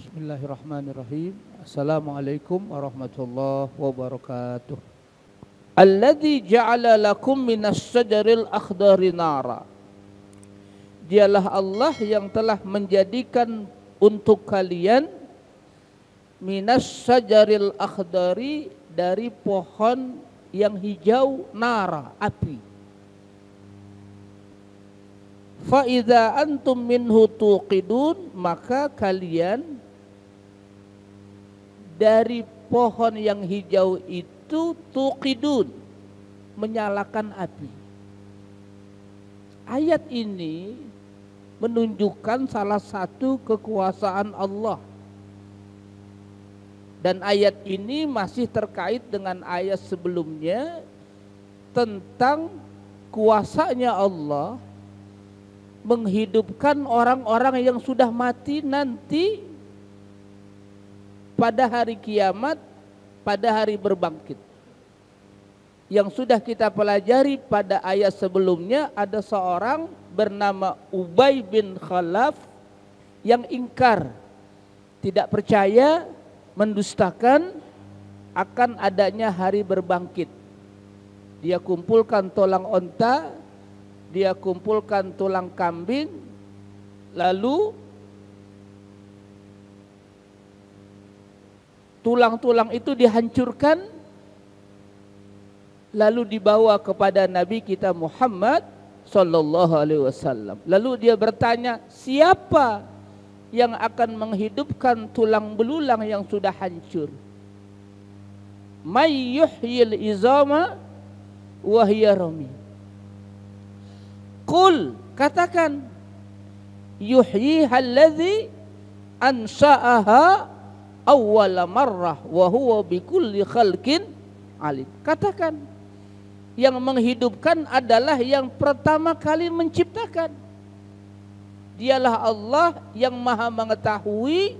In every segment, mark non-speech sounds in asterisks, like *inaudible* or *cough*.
Bismillahirrahmanirrahim. Assalamualaikum warahmatullahi wabarakatuh. Alladhi ja'ala lakum minas syajaril akhdari nara. Dialah Allah yang telah menjadikan untuk kalian minas syajaril akhdari dari pohon yang hijau nara api. Fa'idha antum minhu tuqidun maka kalian dari pohon yang hijau itu tuqidun menyalakan api. Ayat ini menunjukkan salah satu kekuasaan Allah. Dan ayat ini masih terkait dengan ayat sebelumnya tentang kuasanya Allah menghidupkan orang-orang yang sudah mati nanti pada hari kiamat, pada hari berbangkit. Yang sudah kita pelajari pada ayat sebelumnya ada seorang bernama Ubay bin Khalaf yang ingkar, tidak percaya, mendustakan akan adanya hari berbangkit. Dia kumpulkan tulang onta, dia kumpulkan tulang kambing, lalu tulang-tulang itu dihancurkan lalu dibawa kepada Nabi kita Muhammad sallallahu alaihi wasallam. Lalu dia bertanya, "Siapa yang akan menghidupkan tulang belulang yang sudah hancur?" May izama wa hiya Qul, katakan, yuhyiha allazi ansha'aha awwala marrah wa huwa bikulli khalqin alim. Katakan yang menghidupkan adalah yang pertama kali menciptakan. Dialah Allah yang maha mengetahui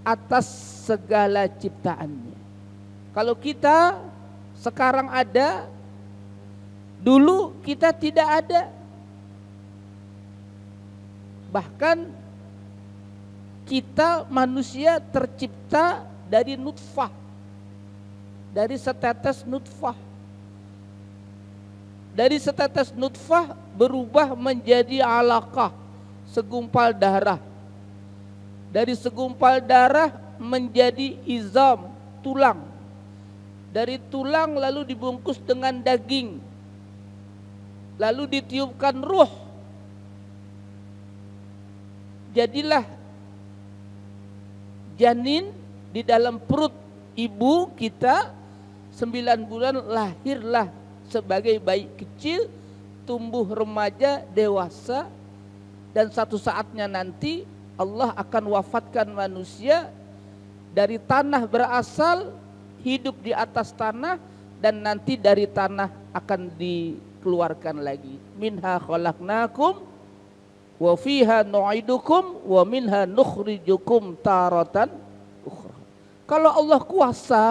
atas segala ciptaannya. Kalau kita sekarang ada, dulu kita tidak ada. Bahkan kita manusia tercipta dari nutfah. Dari setetes nutfah. Dari setetes nutfah berubah menjadi alakah, segumpal darah. Dari segumpal darah menjadi izam, tulang. Dari tulang lalu dibungkus dengan daging. Lalu ditiupkan ruh. Jadilah janin di dalam perut ibu kita sembilan bulan lahirlah sebagai bayi kecil tumbuh remaja dewasa dan satu saatnya nanti Allah akan wafatkan manusia dari tanah berasal hidup di atas tanah dan nanti dari tanah akan dikeluarkan lagi minha khalaqnakum wa fiha nu'idukum wa minha nukhrijukum taratan ukhra. Kalau Allah kuasa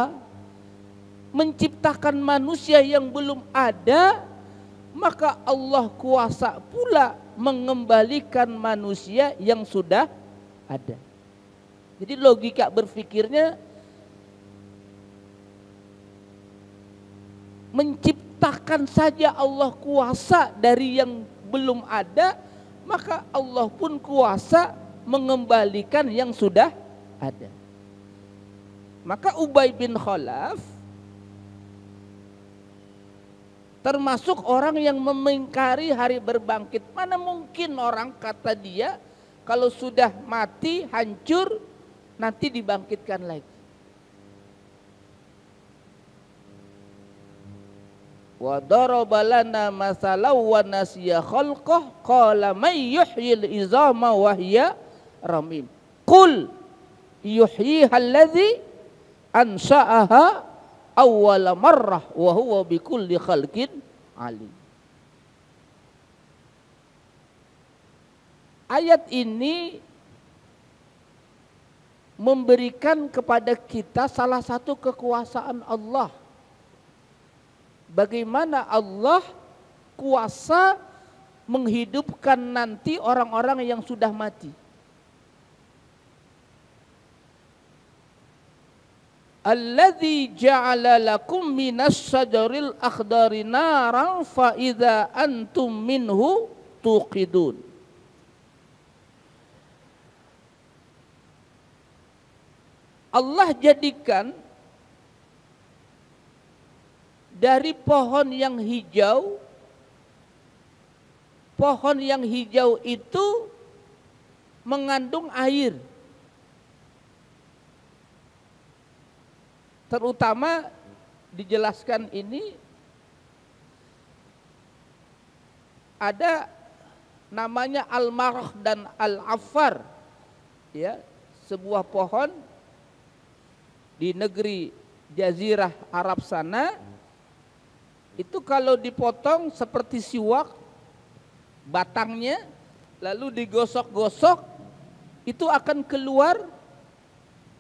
menciptakan manusia yang belum ada, maka Allah kuasa pula mengembalikan manusia yang sudah ada. Jadi logika berfikirnya menciptakan saja Allah kuasa dari yang belum ada, maka Allah pun kuasa mengembalikan yang sudah ada. Maka Ubay bin Khalaf termasuk orang yang memingkari hari berbangkit. Mana mungkin orang kata dia kalau sudah mati hancur nanti dibangkitkan lagi. wa daraba lana masalan wa nasiya khalqah qala may yuhyil izama wa hiya ramim qul yuhyiha alladhi ansha'aha awwala marrah wa huwa bi kulli khalqin alim ayat ini memberikan kepada kita salah satu kekuasaan Allah bagaimana Allah kuasa menghidupkan nanti orang-orang yang sudah mati. Alladzi ja'ala lakum minas sajaril akhdari naran fa idza antum minhu tuqidun. Allah jadikan dari pohon yang hijau pohon yang hijau itu mengandung air terutama dijelaskan ini ada namanya almarah dan al-afar ya sebuah pohon di negeri jazirah Arab sana itu kalau dipotong seperti siwak batangnya lalu digosok-gosok itu akan keluar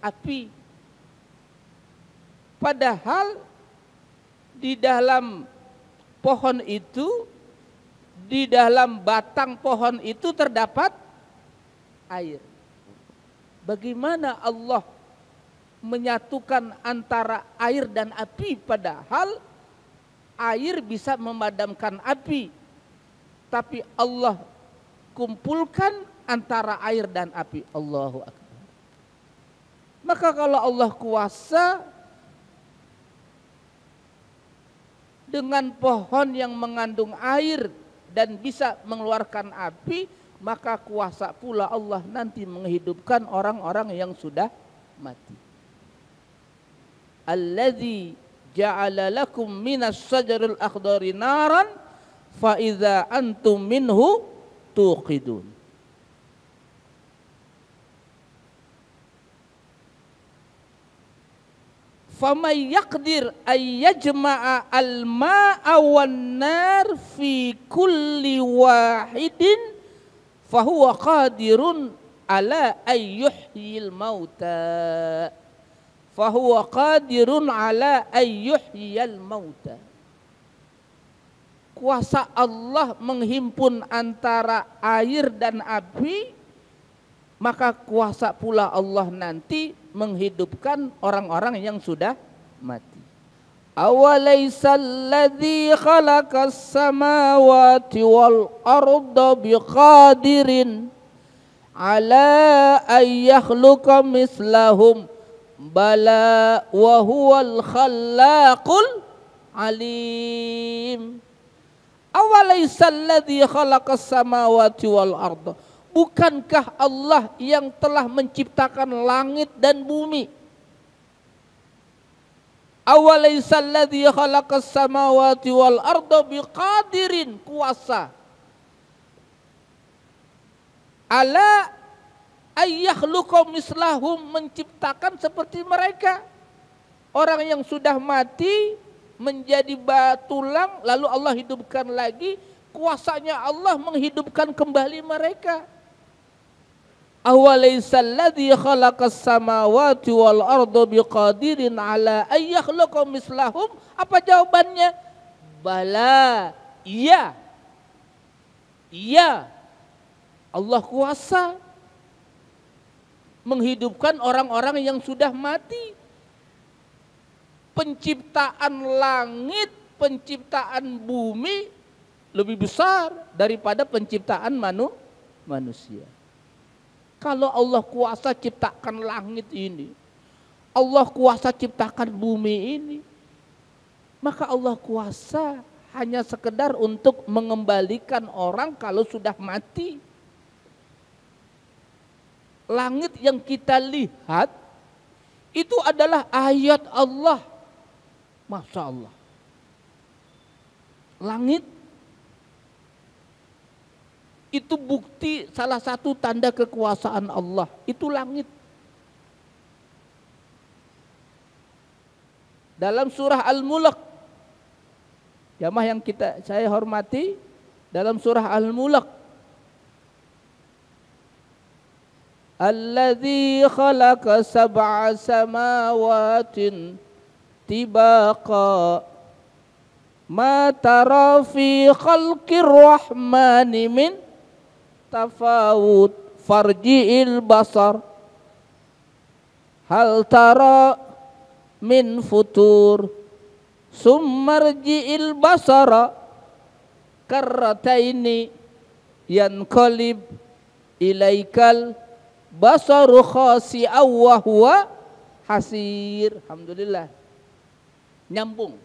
api padahal di dalam pohon itu di dalam batang pohon itu terdapat air bagaimana Allah menyatukan antara air dan api padahal air bisa memadamkan api. Tapi Allah kumpulkan antara air dan api. Allahu Akbar. Maka kalau Allah kuasa dengan pohon yang mengandung air dan bisa mengeluarkan api, maka kuasa pula Allah nanti menghidupkan orang-orang yang sudah mati. Alladzi ja'ala lakum minas syajaril akhdari naran fa idza antum minhu tuqidun faman yaqdir ay yajma'a al-ma'a wan nar fi kulli wahidin fahuwa qadirun ala ay yuhyil mauta fahuwa qadirun ala ayyuhyiyal mauta. Kuasa Allah menghimpun antara air dan api, maka kuasa pula Allah nanti menghidupkan orang-orang yang sudah mati. Awalaisalladzi khalaqas samawati wal arda biqadirin ala ayyakhluqa mislahum bala wa huwal khallaqul alim awalaisalladhi khalaqas samawati wal arda bukankah Allah yang telah menciptakan langit dan bumi awalaisalladhi khalaqas samawati wal arda biqadirin kuasa ala ayah lukum mislahum menciptakan seperti mereka. Orang yang sudah mati menjadi batulang lalu Allah hidupkan lagi kuasanya Allah menghidupkan kembali mereka awalaisalladhi khalaqas samawati wal ardu biqadirin ala mislahum apa jawabannya bala iya iya Allah kuasa menghidupkan orang-orang yang sudah mati. Penciptaan langit, penciptaan bumi lebih besar daripada penciptaan manu, manusia. Kalau Allah kuasa ciptakan langit ini, Allah kuasa ciptakan bumi ini, maka Allah kuasa hanya sekedar untuk mengembalikan orang kalau sudah mati langit yang kita lihat itu adalah ayat Allah. Masya Allah. Langit itu bukti salah satu tanda kekuasaan Allah. Itu langit. Dalam surah Al-Mulk. Jamah yang kita saya hormati. Dalam surah Al-Mulk الذي خلق سبع سماوات طباقا ما ترى في خلق الرحمن من تفاوت فارجع البصر هل ترى من فتور ثم ارجع البصر كرتين ينقلب إليك الفتور basaru khasi wa hasir. Alhamdulillah. Nyambung.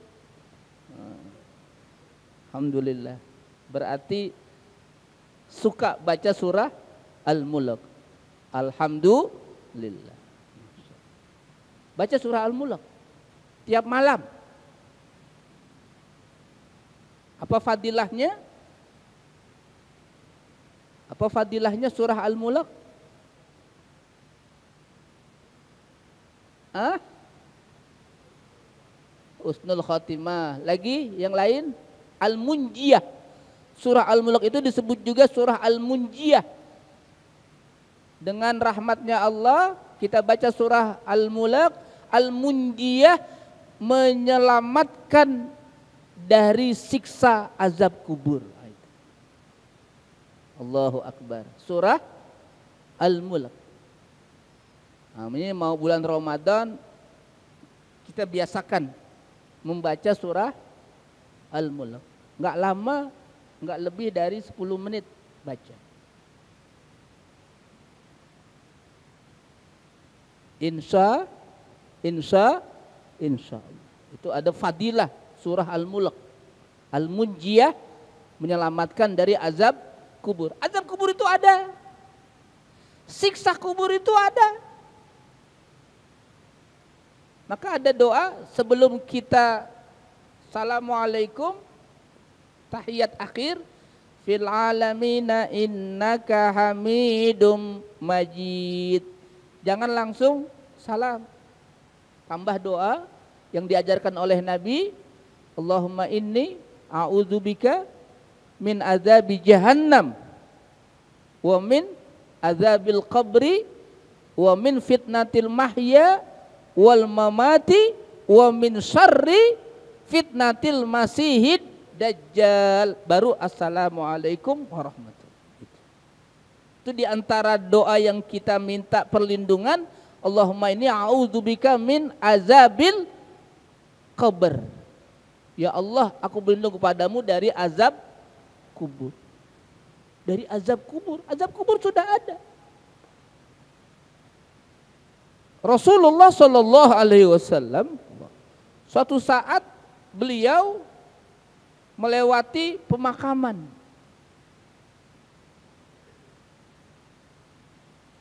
Alhamdulillah. Berarti suka baca surah Al-Mulk. Alhamdulillah. Baca surah Al-Mulk tiap malam. Apa fadilahnya? Apa fadilahnya surah Al-Mulk? Hah? Usnul Khotimah. Lagi yang lain Al-Munjiyah. Surah Al-Mulk itu disebut juga surah Al-Munjiyah. Dengan rahmatnya Allah, kita baca surah Al-Mulk, Al-Munjiyah menyelamatkan dari siksa azab kubur. Allahu Akbar. Surah Al-Mulk. Nah, ini mau bulan Ramadan kita biasakan membaca surah Al-Mulk. Enggak lama, enggak lebih dari 10 menit baca. Insya, insya, insya Itu ada fadilah surah Al-Mulk. Al-Munjiyah menyelamatkan dari azab kubur. Azab kubur itu ada. Siksa kubur itu ada. Maka ada doa sebelum kita Assalamualaikum tahiyat akhir fil alamina innaka hamidum majid. Jangan langsung salam. Tambah doa yang diajarkan oleh Nabi, Allahumma inni a'udzubika min azabi jahannam wa min azabil qabri wa min fitnatil mahya wal mamati wa min syarri fitnatil masihid dajjal baru assalamualaikum warahmatullahi itu di antara doa yang kita minta perlindungan Allahumma ini a'udzubika min azabil kubur ya Allah aku berlindung kepadamu dari azab kubur dari azab kubur azab kubur sudah ada Rasulullah Shallallahu Alaihi Wasallam suatu saat beliau melewati pemakaman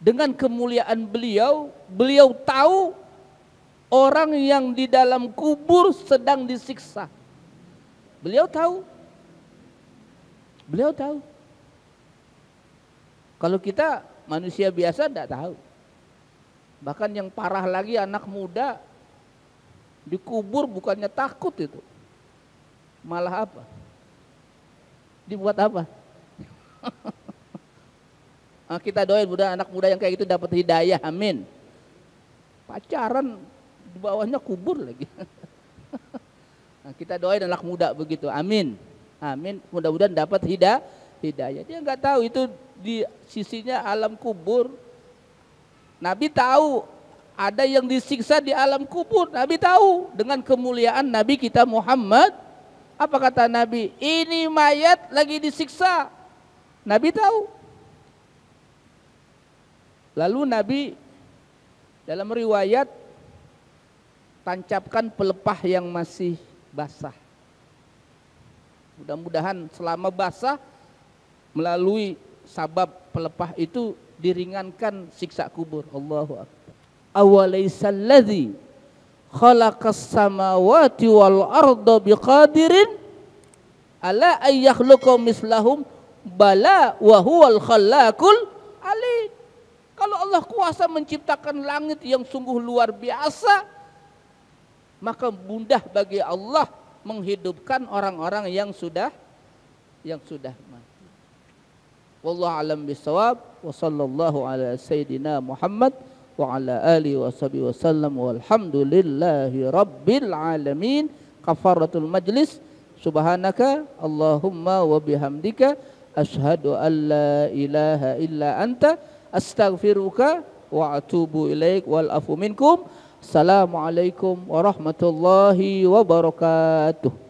dengan kemuliaan beliau beliau tahu orang yang di dalam kubur sedang disiksa beliau tahu beliau tahu kalau kita manusia biasa tidak tahu Bahkan yang parah lagi anak muda dikubur bukannya takut itu. Malah apa? Dibuat apa? *laughs* Ah, kita doain mudah anak muda yang kayak gitu dapat hidayah. Amin. Pacaran di bawahnya kubur lagi. nah, *laughs* kita doain anak muda begitu. Amin. Amin. Mudah-mudahan dapat hidayah. Hidayah. Dia nggak tahu itu di sisinya alam kubur Nabi tahu ada yang disiksa di alam kubur. Nabi tahu dengan kemuliaan Nabi kita Muhammad. Apa kata Nabi? Ini mayat lagi disiksa. Nabi tahu. Lalu Nabi dalam riwayat tancapkan pelepah yang masih basah. Mudah-mudahan selama basah melalui sabab pelepah itu diringankan siksa kubur. Allahu akbar. khalaqas samawati wal arda biqadirin ala ayyakhluqa mislahum bala wa huwal khallaqul alim. Kalau Allah kuasa menciptakan langit yang sungguh luar biasa, maka mudah bagi Allah menghidupkan orang-orang yang sudah yang sudah mati. والله أعلم بالصواب وصلى الله على سيدنا محمد وعلى آله وصحبه وسلم والحمد لله رب العالمين كفارة المجلس سبحانك اللهم وبحمدك أشهد أن لا إله إلا أنت أستغفرك وأتوب إليك والعفو منكم السلام عليكم ورحمة الله وبركاته